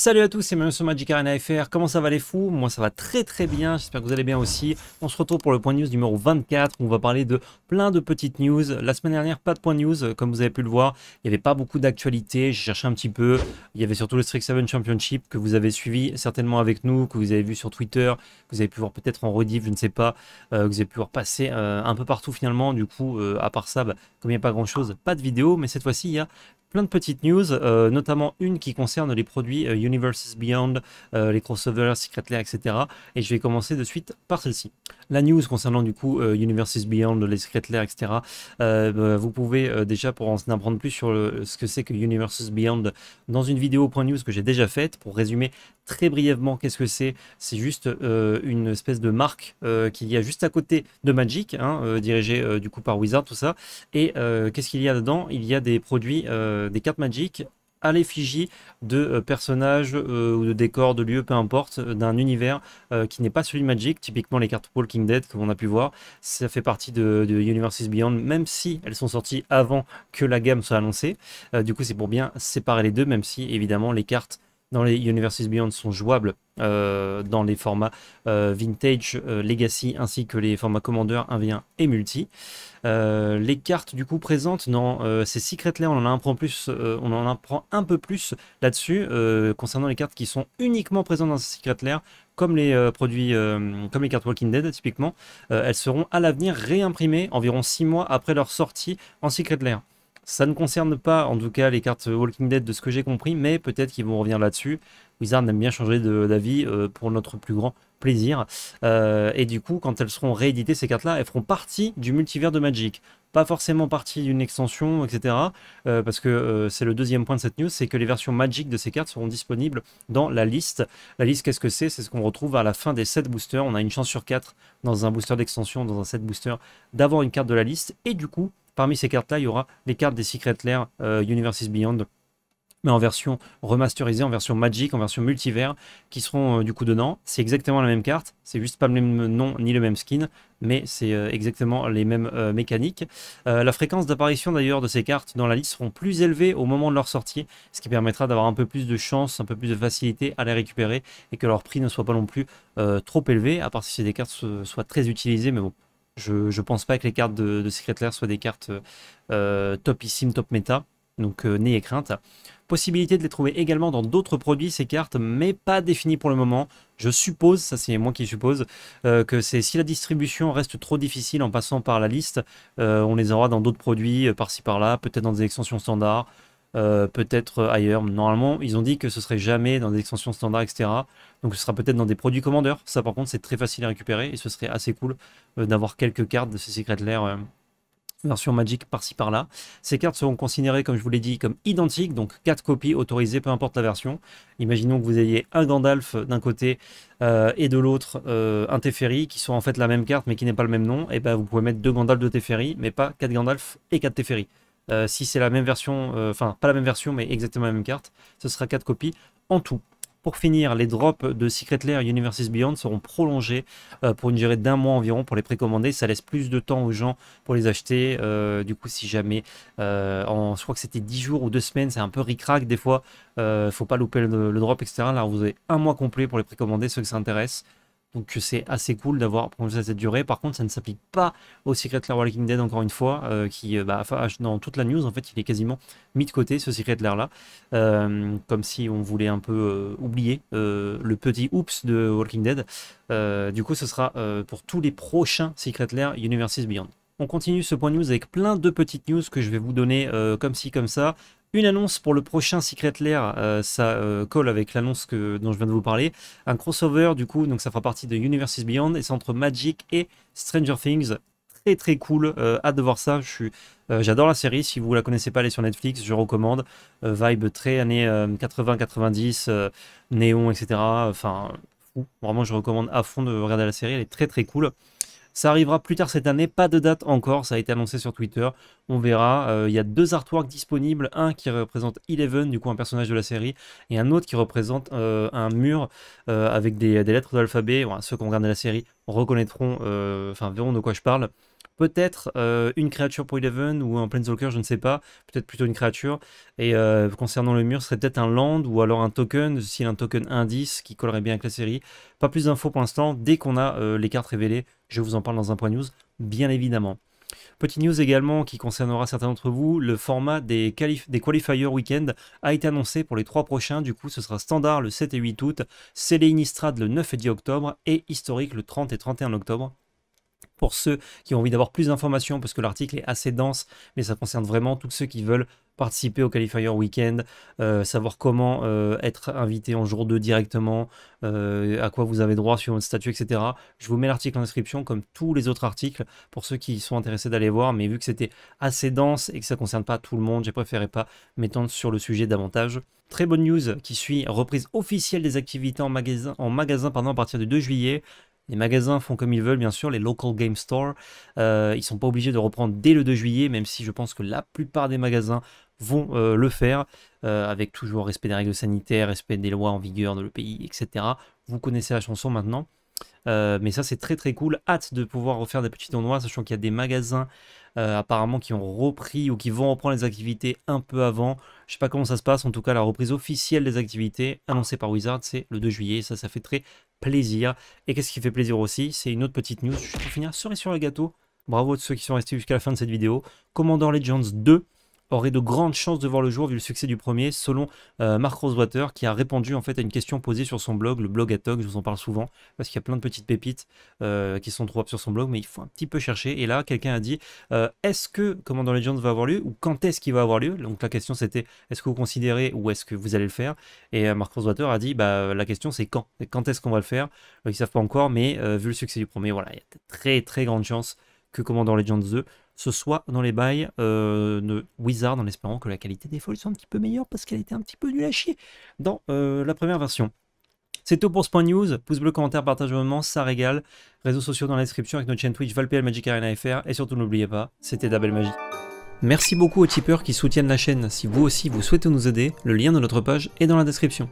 Salut à tous, c'est Même sur Magic Arena FR. Comment ça va les fous Moi ça va très très bien, j'espère que vous allez bien aussi. On se retrouve pour le point news numéro 24 on va parler de plein de petites news. La semaine dernière, pas de point news, euh, comme vous avez pu le voir. Il n'y avait pas beaucoup d'actualité, j'ai cherché un petit peu. Il y avait surtout le Strix 7 Championship que vous avez suivi certainement avec nous, que vous avez vu sur Twitter, que vous avez pu voir peut-être en rediff, je ne sais pas, euh, que vous avez pu voir passer euh, un peu partout finalement. Du coup, à part ça, bah, comme il n'y a pas grand chose, pas de vidéo, mais cette fois-ci il y a plein de petites news, euh, notamment une qui concerne les produits euh, Universes Beyond, euh, les crossovers, Secret Lair, etc. Et je vais commencer de suite par celle-ci. La news concernant du coup Universes Beyond, les Secret Lair, etc. Bah, vous pouvez déjà, pour en apprendre plus sur ce que c'est que Universes Beyond, dans une vidéo .news que j'ai déjà faite, pour résumer très brièvement qu'est-ce que c'est. C'est juste euh, une espèce de marque euh, qu'il y a juste à côté de Magic, hein, euh, dirigée du coup par Wizard, tout ça. Et qu'est-ce qu'il y a dedans Il y a des produits, des cartes Magic à l'effigie de personnages ou de décors, de lieux, peu importe, d'un univers qui n'est pas celui de Magic. Typiquement, les cartes Walking Dead comme on a pu voir, ça fait partie de, Universes Beyond, même si elles sont sorties avant que la gamme soit annoncée. du coup, c'est pour bien séparer les deux, même si évidemment les cartes dans les Universes Beyond sont jouables euh, dans les formats euh, Vintage, euh, Legacy, ainsi que les formats Commander 1v1 et Multi. les cartes du coup présentes dans ces Secret Lair, on en apprend plus, on en apprend un peu plus là-dessus concernant les cartes qui sont uniquement présentes dans ces Secret Lair, comme les produits, comme les cartes Walking Dead typiquement. elles seront à l'avenir réimprimées environ 6 mois après leur sortie en Secret Lair. Ça ne concerne pas, en tout cas, les cartes Walking Dead de ce que j'ai compris, mais peut-être qu'ils vont revenir là-dessus. Wizard aime bien changer d'avis euh, pour notre plus grand plaisir. Euh, et du coup, quand elles seront rééditées, ces cartes-là, elles feront partie du multivers de Magic. Pas forcément partie d'une extension, etc. Euh, parce que c'est le deuxième point de cette news, c'est que les versions Magic de ces cartes seront disponibles dans la liste. La liste, qu'est-ce que c'est C'est ce qu'on retrouve à la fin des 7 boosters. On a une chance sur 4 dans un booster d'extension, dans un 7 booster, d'avoir une carte de la liste. Et du coup, Parmi ces cartes-là, il y aura les cartes des Secret Lair euh, Universes Beyond, mais en version remasterisée, en version Magic, en version multivers, qui seront euh, du coup dedans. C'est exactement la même carte, c'est juste pas le même nom ni le même skin, mais c'est euh, exactement les mêmes mécaniques. la fréquence d'apparition d'ailleurs de ces cartes dans la liste seront plus élevées au moment de leur sortie, ce qui permettra d'avoir un peu plus de chance, un peu plus de facilité à les récupérer et que leur prix ne soit pas non plus trop élevé, à part si des cartes soient très utilisées, mais bon, je, ne pense pas que les cartes de, Secret Lair soient des cartes euh, topissime, top méta. Donc, euh, n'ayez crainte. Possibilité de les trouver également dans d'autres produits, ces cartes, mais pas définies pour le moment. Je suppose, ça c'est moi qui suppose, euh, que c'est si la distribution reste trop difficile en passant par la liste, euh, on les aura dans d'autres produits, par-ci par-là, peut-être dans des extensions standards, euh, peut-être ailleurs. Normalement, ils ont dit que ce serait jamais dans des extensions standards, etc. Donc ce sera peut-être dans des produits commandeurs. Ça, par contre, c'est très facile à récupérer et ce serait assez cool euh, d'avoir quelques cartes de ces Secret Lair euh, version Magic par-ci par-là. Ces cartes seront considérées, comme je vous l'ai dit, comme identiques, donc 4 copies autorisées, peu importe la version. Imaginons que vous ayez un Gandalf d'un côté et de l'autre un Teferi, qui sont en fait la même carte mais qui n'est pas le même nom. Et eh ben vous pouvez mettre deux Gandalf de Teferi, mais pas 4 Gandalf et 4 Teferi. Euh, si c'est la même version, euh, enfin pas la même version, mais exactement la même carte, ce sera 4 copies en tout. Pour finir, les drops de Secret Lair et Universes Beyond seront prolongés euh, pour une durée d'un mois environ pour les précommander. Ça laisse plus de temps aux gens pour les acheter. du coup, si jamais, euh, je crois que c'était 10 jours ou 2 semaines, c'est un peu ric-rac des fois. il faut pas louper le, le, drop, etc. Là, vous avez un mois complet pour les précommander, ceux que ça donc c'est assez cool d'avoir cette durée. Par contre, ça ne s'applique pas au Secret Lair Walking Dead, encore une fois, euh, qui, euh, bah, ah, dans toute la news, en fait, il est quasiment mis de côté, ce Secret Lair-là. Euh, comme si on voulait un peu oublier le petit oups de Walking Dead. du coup, ce sera pour tous les prochains Secret Lair Universes Beyond. On continue ce point news avec plein de petites news que je vais vous donner comme ci, comme ça. Une annonce pour le prochain Secret Lair, euh, ça euh, colle avec l'annonce dont je viens de vous parler. Un crossover du coup, donc ça fera partie de Universes Beyond et c'est entre Magic et Stranger Things. Très très cool, euh, hâte de voir ça. J'adore la série, si vous la connaissez pas, elle est sur Netflix, je recommande. vibe très années 80-90, néon, etc. Enfin, Vraiment, je recommande à fond de regarder la série, elle est très très cool. Ça arrivera plus tard cette année, pas de date encore, ça a été annoncé sur Twitter, on verra. Euh, il y a deux artworks disponibles, un qui représente Eleven, du coup un personnage de la série, et un autre qui représente euh, un mur euh, avec des, lettres d'alphabet. l'alphabet. ceux qui ont regardé la série reconnaîtront, enfin verront de quoi je parle peut-être euh, une créature pour Eleven ou un Planeswalker, je ne sais pas, peut-être plutôt une créature. Et euh, concernant le mur, ce serait peut-être un land ou alors un token, s'il un token indice qui collerait bien avec la série. Pas plus d'infos pour l'instant, dès qu'on a euh, les cartes révélées, je vous en parle dans un point news, bien évidemment. Petite news également qui concernera certains d'entre vous, le format des, qualifiers week-end a été annoncé pour les trois prochains, du coup ce sera standard le 7 et 8 août, Céléinistrad le 9 et 10 octobre et historique le 30 et 31 octobre pour ceux qui ont envie d'avoir plus d'informations, parce que l'article est assez dense, mais ça concerne vraiment tous ceux qui veulent participer au Qualifier Weekend, euh, savoir comment euh, être invité en jour 2 directement, euh, à quoi vous avez droit sur votre statut, etc. Je vous mets l'article en description, comme tous les autres articles, pour ceux qui sont intéressés d'aller voir, mais vu que c'était assez dense et que ça ne concerne pas tout le monde, j'ai préféré pas m'étendre sur le sujet davantage. Très bonne news qui suit, reprise officielle des activités en magasin, en magasin à partir du 2 juillet. Les magasins font comme ils veulent, bien sûr, les local game stores. ils euh, ils sont pas obligés de reprendre dès le 2 juillet, même si je pense que la plupart des magasins vont euh, le faire, euh, avec toujours respect des règles sanitaires, respect des lois en vigueur dans le pays, etc. Vous connaissez la chanson maintenant. Euh, mais ça, c'est très très cool. Hâte de pouvoir refaire des petits tournois, sachant qu'il y a des magasins euh, apparemment qui ont repris ou qui vont reprendre les activités un peu avant. Je sais pas comment ça se passe. En tout cas, la reprise officielle des activités annoncée par Wizard, c'est le 2 juillet. Ça, ça fait très plaisir. Et qu'est-ce qui fait plaisir aussi C'est une autre petite news. je pour finir, serait sur le gâteau. Bravo à tous ceux qui sont restés jusqu'à la fin de cette vidéo. Commander Legends 2 aurait de grandes chances de voir le jour vu le succès du premier, selon euh, Mark Rosewater, qui a répondu en fait à une question posée sur son blog, le blog à je vous en parle souvent, parce qu'il y a plein de petites pépites euh, qui sont trouvables sur son blog, mais il faut un petit peu chercher. Et là, quelqu'un a dit euh, est-ce que Commandant Legends va avoir lieu ou quand est-ce qu'il va avoir lieu Donc la question c'était est-ce que vous considérez ou est-ce que vous allez le faire Et Mark Rosewater a dit bah, la question c'est quand Quand est-ce qu'on va le faire Ils savent pas encore, mais vu le succès du premier, voilà, il y a de très très grandes chances que Commandant Legends 2 ce soit dans les bails euh, de Wizard en espérant que la qualité des folies soit un petit peu meilleure parce qu'elle était un petit peu nulle à chier dans euh, la première version. C'est tout pour ce point news. Pouce bleu, commentaire, partage au moment, ça régale. Réseaux sociaux dans la description avec notre chaîne Twitch ValPL Magic Arena FR. Et surtout, n'oubliez pas, c'était Dabel Magie. Merci beaucoup aux tipeurs qui soutiennent la chaîne. Si vous aussi vous souhaitez nous aider, le lien de notre page est dans la description.